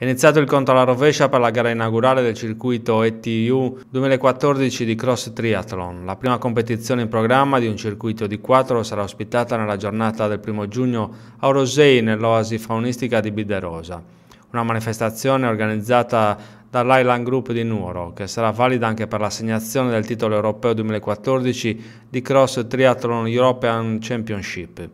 È iniziato il conto alla rovescia per la gara inaugurale del circuito ETU 2014 di Cross Triathlon. La prima competizione in programma di un circuito di quattro sarà ospitata nella giornata del 1 giugno a Orosei nell'oasi faunistica di Biderosa. Una manifestazione organizzata dall'Island Group di Nuoro, che sarà valida anche per l'assegnazione del titolo europeo 2014 di Cross Triathlon European Championship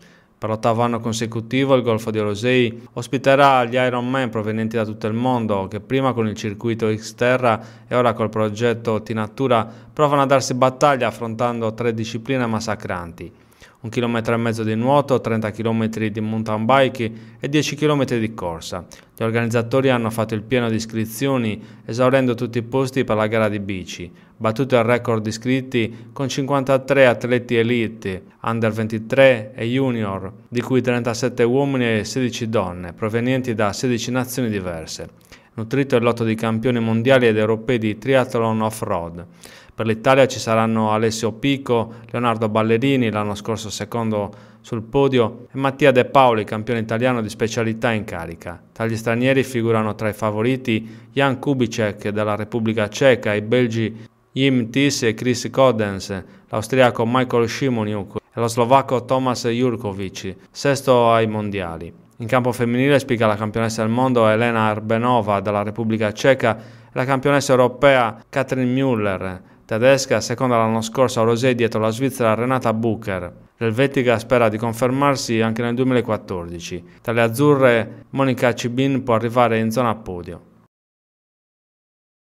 per l'ottavo anno consecutivo il Golfo di Olosei ospiterà gli Ironman provenienti da tutto il mondo che prima con il circuito Xterra e ora col progetto Tinatura provano a darsi battaglia affrontando tre discipline massacranti. 1,5 km di nuoto, 30 km di mountain bike e 10 km di corsa. Gli organizzatori hanno fatto il pieno di iscrizioni esaurendo tutti i posti per la gara di bici, battuto il record di iscritti con 53 atleti elite, under 23 e junior, di cui 37 uomini e 16 donne, provenienti da 16 nazioni diverse. Nutrito il lotto di campioni mondiali ed europei di triathlon off-road. Per l'Italia ci saranno Alessio Pico, Leonardo Ballerini, l'anno scorso secondo sul podio, e Mattia De Paoli, campione italiano di specialità in carica. Tra gli stranieri figurano tra i favoriti Jan Kubicek della Repubblica Ceca, i belgi Jim Tis e Chris Codens, l'austriaco Michael Shimoniuk e lo slovacco Tomas Jurkovic, sesto ai mondiali. In campo femminile spiega la campionessa del mondo Elena Arbenova della Repubblica Ceca la campionessa europea Katrin Müller, tedesca seconda l'anno scorso a Rosé dietro la svizzera Renata Bucher. L'Elvetica spera di confermarsi anche nel 2014. Tra le azzurre Monica Cibin può arrivare in zona podio.